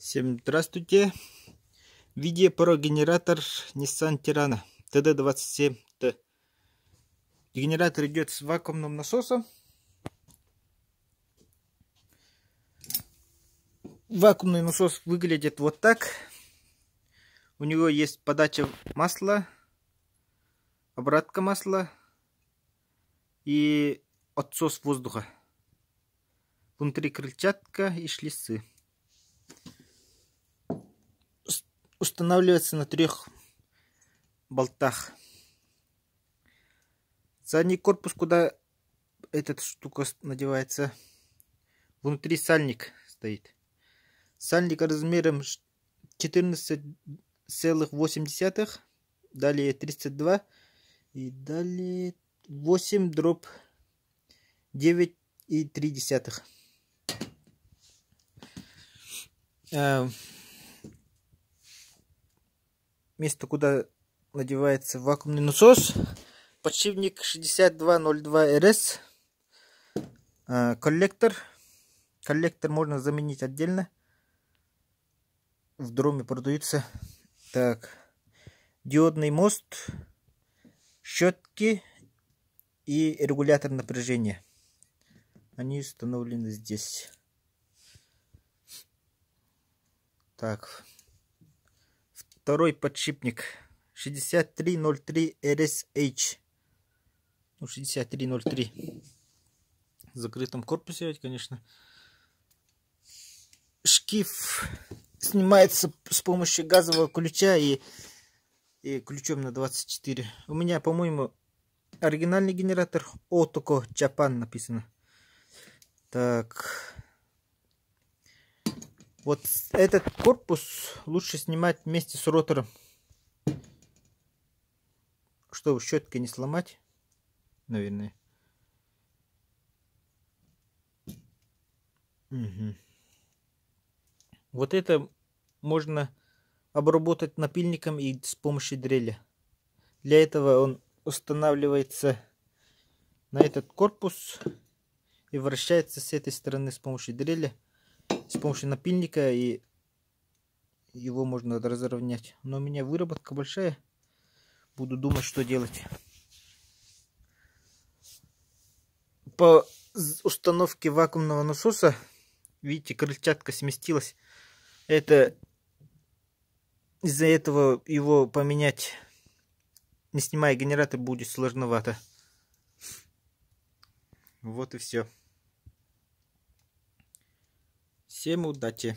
Всем здравствуйте! Видео Видеопарогенератор Nissan Tirana TD27T. Генератор идет с вакуумным насосом. Вакуумный насос выглядит вот так. У него есть подача масла, обратка масла и отсос воздуха. Внутри крыльчатка и шлицы. Устанавливается на трех болтах. Задний корпус, куда эта штука надевается, внутри сальник стоит. Сальник размером 14,8, далее 32 и далее 8 дробь 9 и 3 десятых. Э, место, куда надевается вакуумный насос. Подшипник 6202RS. А, коллектор. Коллектор можно заменить отдельно. В дроме продаются. Так. Диодный мост. Щетки. И регулятор напряжения. Они установлены здесь. Так. Второй подшипник 6303 RSH. Ну, 6303. В закрытом корпусе, конечно. Шкив снимается с помощью газового ключа и, и ключом на 24. У меня, по-моему, оригинальный генератор Отоко Japan написано. Так. Вот этот корпус лучше снимать вместе с ротором, чтобы щетки не сломать, наверное. Угу. Вот это можно обработать напильником и с помощью дрели. Для этого он устанавливается на этот корпус и вращается с этой стороны с помощью дрели. С помощью напильника и его можно разровнять. Но у меня выработка большая. Буду думать, что делать. По установке вакуумного насоса, видите, крыльчатка сместилась. Это из-за этого его поменять, не снимая генератор, будет сложновато. Вот и все. Всем удачи!